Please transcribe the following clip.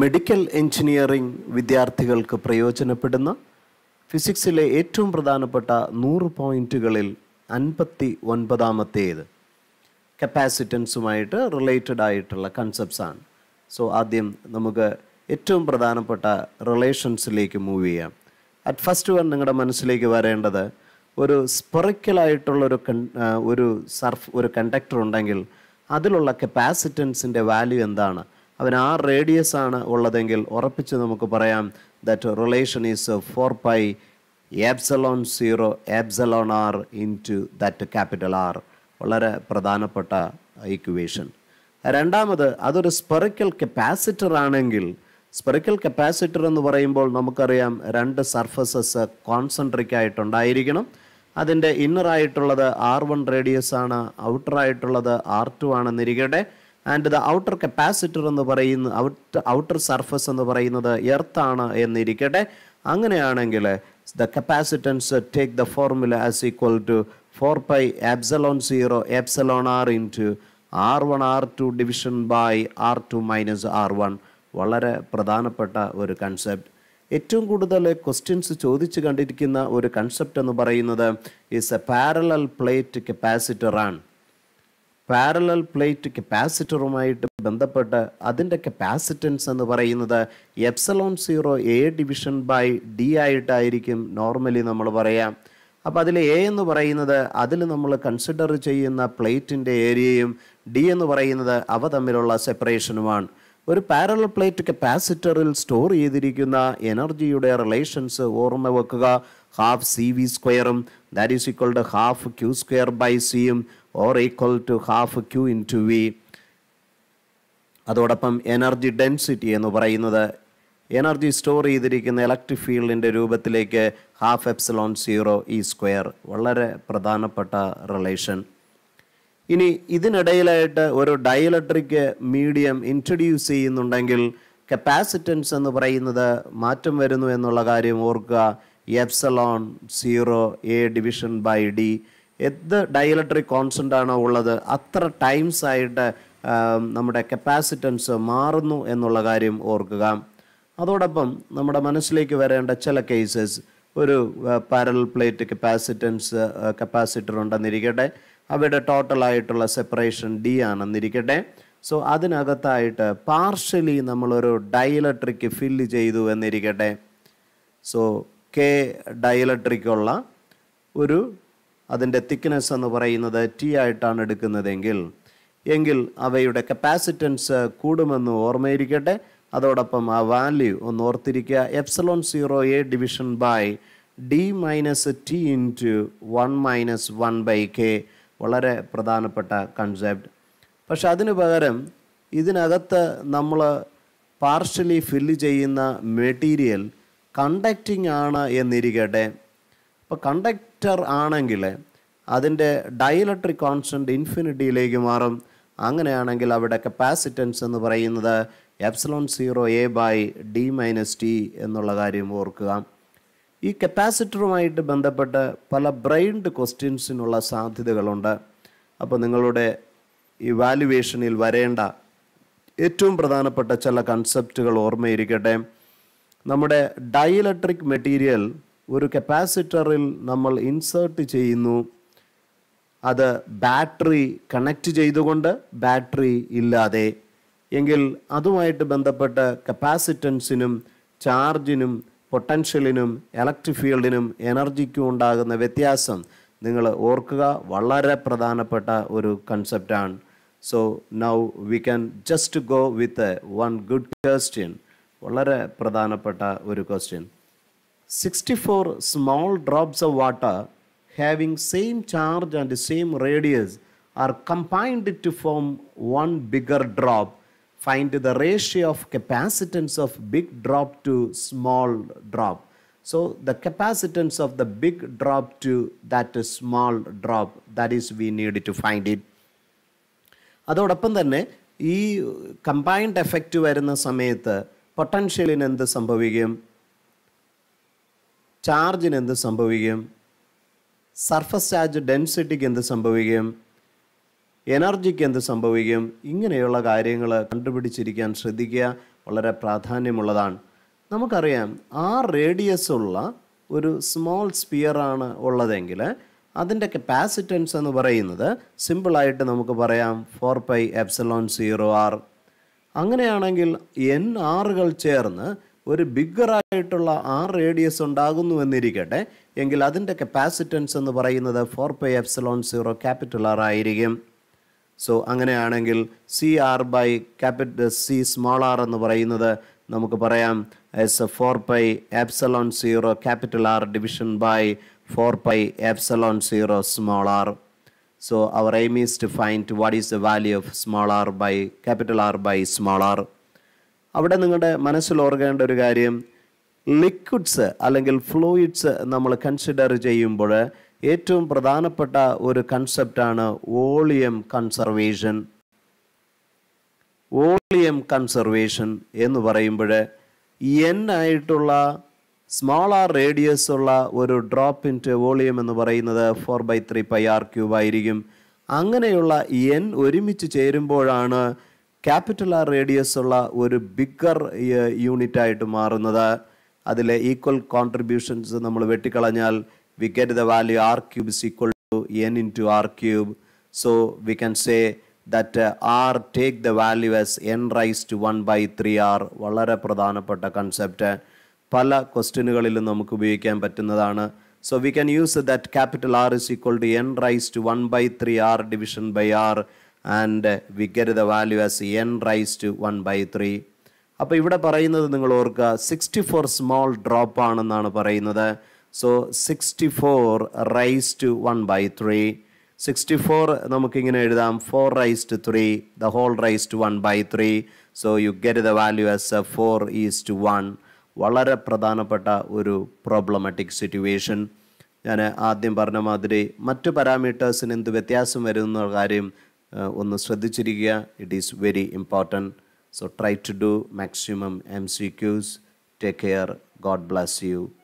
Medical engineering വിദ്യാർത്ഥികൾക്ക് പ്രയോജനപ്പെടുന്ന ഫിസിക്സിലെ ഏറ്റവും പ്രധാനപ്പെട്ട നൂറ് പോയിൻറ്റുകളിൽ അൻപത്തി ഒൻപതാമത്തേത് കപ്പാസിറ്റൻസുമായിട്ട് റിലേറ്റഡ് ആയിട്ടുള്ള കൺസെപ്റ്റ്സാണ് സോ ആദ്യം നമുക്ക് ഏറ്റവും പ്രധാനപ്പെട്ട റിലേഷൻസിലേക്ക് മൂവ് ചെയ്യാം അറ്റ് ഫസ്റ്റ് വൺ നിങ്ങളുടെ മനസ്സിലേക്ക് വരേണ്ടത് ഒരു സ്പെറിക്കലായിട്ടുള്ളൊരു കൺ ഒരു സർഫ് ഒരു കണ്ടക്ടർ ഉണ്ടെങ്കിൽ അതിലുള്ള കപ്പാസിറ്റൻസിൻ്റെ വാല്യൂ എന്താണ് അവൻ ആ റേഡിയസ് ആണ് ഉള്ളതെങ്കിൽ ഉറപ്പിച്ച് നമുക്ക് പറയാം that relation is four pi epsilon zero epsilon R into that capital R വളരെ പ്രധാനപ്പെട്ട ഇക്വേഷൻ രണ്ടാമത് അതൊരു സ്പെറിക്കൽ കപ്പാസിറ്റർ ആണെങ്കിൽ സ്പെറിക്കൽ കപ്പാസിറ്റർ എന്ന് പറയുമ്പോൾ നമുക്കറിയാം രണ്ട് സർഫസസ് കോൺസെൻട്രിക് ആയിട്ടുണ്ടായിരിക്കണം അതിൻ്റെ ഇന്നറായിട്ടുള്ളത് ആർ വൺ റേഡിയസ് ആണ് ഔട്ടറായിട്ടുള്ളത് ആർ ടു ആണെന്നിരിക്കട്ടെ ആൻഡ് ദ ഔട്ടർ കപ്പാസിറ്റർ എന്ന് പറയുന്ന ഔട്ട് ഔട്ടർ സർഫസ് എന്ന് പറയുന്നത് എർത്താണ് എന്നിരിക്കട്ടെ അങ്ങനെയാണെങ്കിൽ the capacitance take the formula as equal to four pi epsilon zero epsilon R into R one R two division by R two minus R one വളരെ പ്രധാനപ്പെട്ട ഒരു കൺസെപ്റ്റ് ഏറ്റവും കൂടുതൽ ക്വസ്റ്റ്യൻസ് ചോദിച്ചു കണ്ടിരിക്കുന്ന ഒരു കൺസെപ്റ്റ് എന്ന് പറയുന്നത് is a parallel plate capacitor ആണ് പാരലൽ പ്ലേറ്റ് കപ്പാസിറ്ററുമായിട്ട് ബന്ധപ്പെട്ട് അതിൻ്റെ കപ്പാസിറ്റൻസ് എന്ന് പറയുന്നത് epsilon zero A division by D ആയിട്ടായിരിക്കും നോർമലി നമ്മൾ പറയാം അപ്പം അതിൽ എ എന്ന് പറയുന്നത് അതിൽ നമ്മൾ കൺസിഡർ ചെയ്യുന്ന പ്ലേറ്റിൻ്റെ ഏരിയയും ഡി എന്ന് പറയുന്നത് അവ തമ്മിലുള്ള സെപ്പറേഷനുമാണ് ഒരു പാരലൽ പ്ലേറ്റ് കപ്പാസിറ്ററിൽ സ്റ്റോർ ചെയ്തിരിക്കുന്ന എനർജിയുടെ റിലേഷൻസ് ഓർമ്മ വെക്കുക ഹാഫ് സി വി സ്ക്വയറും that is equal to half Q square by സിയും or equal to half Q into V അതോടൊപ്പം എനർജി ഡെൻസിറ്റി എന്ന് പറയുന്നത് എനർജി സ്റ്റോർ ചെയ്തിരിക്കുന്ന ഇലക്ട്രിക് ഫീൽഡിൻ്റെ രൂപത്തിലേക്ക് half epsilon zero E square വളരെ പ്രധാനപ്പെട്ട റിലേഷൻ ഇനി ഇതിനിടയിലായിട്ട് ഒരു ഡയലക്ട്രിക് മീഡിയം ഇൻട്രൊഡ്യൂസ് ചെയ്യുന്നുണ്ടെങ്കിൽ കപ്പാസിറ്റൻസ് എന്ന് പറയുന്നത് മാറ്റം വരുന്നു എന്നുള്ള കാര്യം ഓർക്കുക epsilon zero A division by D എന്ത് ഡയലക്ട്രിക് കോൺസെൻ്റ് ആണോ ഉള്ളത് അത്ര ടൈംസ് ആയിട്ട് നമ്മുടെ കപ്പാസിറ്റൻസ് മാറുന്നു എന്നുള്ള കാര്യം ഓർക്കുക അതോടൊപ്പം നമ്മുടെ മനസ്സിലേക്ക് വരേണ്ട ചില കേസസ് ഒരു പാരൽ പ്ലേറ്റ് കപ്പാസിറ്റൻസ് കപ്പാസിറ്റർ ഉണ്ടെന്നിരിക്കട്ടെ അവയുടെ ടോട്ടലായിട്ടുള്ള സെപ്പറേഷൻ ഡി ആണെന്നിരിക്കട്ടെ സോ അതിനകത്തായിട്ട് പാർഷ്യലി നമ്മളൊരു ഡയലക്ട്രിക് ഫില്ല് ചെയ്തു എന്നിരിക്കട്ടെ സോ കെ ഡയലക്ട്രിക്കുള്ള ഒരു അതിൻ്റെ തിക്നെസ് എന്ന് പറയുന്നത് ടി ആയിട്ടാണ് എടുക്കുന്നതെങ്കിൽ എങ്കിൽ അവയുടെ കപ്പാസിറ്റൻസ് കൂടുമെന്ന് ഓർമ്മയിരിക്കട്ടെ അതോടൊപ്പം ആ വാല്യൂ ഒന്ന് ഓർത്തിരിക്കുക epsilon zero A division by D minus T into one minus one by K വളരെ പ്രധാനപ്പെട്ട കൺസെപ്റ്റ് പക്ഷെ അതിനു പകരം ഇതിനകത്ത് നമ്മൾ പാർഷ്യലി ഫില്ല് ചെയ്യുന്ന മെറ്റീരിയൽ കണ്ടക്റ്റിംഗ് ആണ് എന്നിരിക്കട്ടെ അപ്പോൾ കണ്ടക്ടർ ആണെങ്കിൽ അതിൻ്റെ ഡയലക്ട്രിക് കോൺസ്റ്റൻറ്റ് ഇൻഫിനിറ്റിയിലേക്ക് മാറും അങ്ങനെയാണെങ്കിൽ അവിടെ കപ്പാസിറ്റൻസ് എന്ന് പറയുന്നത് epsilon zero A by D minus T എന്നുള്ള കാര്യം ഓർക്കുക ഈ കപ്പാസിറ്ററുമായിട്ട് ബന്ധപ്പെട്ട് പല ബ്രെയിൻഡ് ക്വസ്റ്റ്യൻസിനുള്ള സാധ്യതകളുണ്ട് അപ്പോൾ നിങ്ങളുടെ ഈ വാലുവേഷനിൽ വരേണ്ട ഏറ്റവും പ്രധാനപ്പെട്ട ചില കൺസെപ്റ്റുകൾ ഓർമ്മയിരിക്കട്ടെ നമ്മുടെ ഡയലക്ട്രിക് മെറ്റീരിയൽ ഒരു കപ്പാസിറ്ററിൽ നമ്മൾ ഇൻസേർട്ട് ചെയ്യുന്നു അത് ബാറ്ററി കണക്റ്റ് ചെയ്തുകൊണ്ട് ബാറ്ററി ഇല്ലാതെ എങ്കിൽ അതുമായിട്ട് ബന്ധപ്പെട്ട കപ്പാസിറ്റൻസിനും ചാർജിനും പൊട്ടൻഷ്യലിനും ഇലക്ട്രിക് ഫീൽഡിനും എനർജിക്കും ഉണ്ടാകുന്ന വ്യത്യാസം നിങ്ങൾ ഓർക്കുക വളരെ പ്രധാനപ്പെട്ട ഒരു കൺസെപ്റ്റാണ് so now we can just go with one good question വളരെ പ്രധാനപ്പെട്ട ഒരു question 64 small drops of water having same charge and same radius are combined to form one bigger drop. Find the ratio of capacitance of big drop to small drop. So the capacitance of the big drop to that small drop, that is we need to find it. അതോടൊപ്പം തന്നെ ഈ combined effect വരുന്ന സമയത്ത് പൊട്ടൻഷ്യലിന് എന്ത് സംഭവിക്കും ചാർജിന് എന്ത് സംഭവിക്കും surface charge ഡെൻസിറ്റിക്ക് എന്ത് സംഭവിക്കും എനർജിക്ക് എന്ത് സംഭവിക്കും ഇങ്ങനെയുള്ള കാര്യങ്ങൾ കണ്ടുപിടിച്ചിരിക്കാൻ ശ്രദ്ധിക്കുക വളരെ പ്രാധാന്യമുള്ളതാണ് നമുക്കറിയാം ആ റേഡിയസ് ഉള്ള ഒരു സ്മോൾ സ്പിയറാണ് ഉള്ളതെങ്കിൽ അതിൻ്റെ കപ്പാസിറ്റൻസ് എന്ന് പറയുന്നത് സിമ്പിളായിട്ട് നമുക്ക് പറയാം four pi epsilon zero R അങ്ങനെയാണെങ്കിൽ എൻ ആറുകൾ ചേർന്ന് ഒരു ബിഗ്ഗറായിട്ടുള്ള ആർ റേഡിയസ് ഉണ്ടാകുന്നു എന്നിരിക്കട്ടെ എങ്കിൽ അതിൻ്റെ കപ്പാസിറ്റൻസ് എന്ന് പറയുന്നത് four pi epsilon zero capital R ആയിരിക്കും സോ അങ്ങനെയാണെങ്കിൽ C R by capital C small R എന്ന് പറയുന്നത് നമുക്ക് പറയാം as four pi epsilon zero capital R division by four pi epsilon zero small R so our aim to to find what is the value of small R by capital R by small R അവിടെ നിങ്ങളുടെ മനസ്സിൽ ഓർക്കേണ്ട ഒരു കാര്യം liquids അല്ലെങ്കിൽ fluids നമ്മൾ consider ചെയ്യുമ്പോൾ ഏറ്റവും പ്രധാനപ്പെട്ട ഒരു കൺസെപ്റ്റാണ് വോളിയം കൺസർവേഷൻ വോളിയം കൺസർവേഷൻ എന്ന് പറയുമ്പോൾ എൻ ആയിട്ടുള്ള സ്മോളാർ റേഡിയസ് ഉള്ള ഒരു ഡ്രോപ്പ് ഇൻറ്റ് വോളിയം എന്ന് പറയുന്നത് four by three pi R cube ആയിരിക്കും അങ്ങനെയുള്ള എൻ ഒരുമിച്ച് ചേരുമ്പോഴാണ് ക്യാപിറ്റൽ ആർ റേഡിയസ് ഉള്ള ഒരു ബിഗ്ഗർ യൂണിറ്റായിട്ട് മാറുന്നത് അതിലെ ഈക്വൽ കോൺട്രിബ്യൂഷൻസ് നമ്മൾ വെട്ടിക്കളഞ്ഞാൽ we get the value R cube is equal to N into R cube so we can say that R take the value as N raise to one by three R വളരെ പ്രധാനപ്പെട്ട concept പല ക്വസ്റ്റ്യനുകളിലും നമുക്ക് ഉപയോഗിക്കാൻ പറ്റുന്നതാണ് so we can use that capital R is equal to N raise to one by three R division by R and we get the value as N raise to one by three അപ്പോൾ ഇവിടെ പറയുന്നത് നിങ്ങൾ ഓർക്കുക sixty four small drop ആണെന്നാണ് പറയുന്നത് so sixty four raise to one by three sixty four നമുക്കിങ്ങനെ എഴുതാം four raise to three the whole raise to one by three so you get the value as a four is to one വളരെ പ്രധാനപ്പെട്ട ഒരു problematic situation ഞാൻ ആദ്യം പറഞ്ഞ മാതിരി മറ്റ് പാരാമീറ്റേഴ്സിന് എന്ത് വ്യത്യാസം വരുന്ന കാര്യം On the It is very important. So try to do maximum MCQs. Take care. God bless you.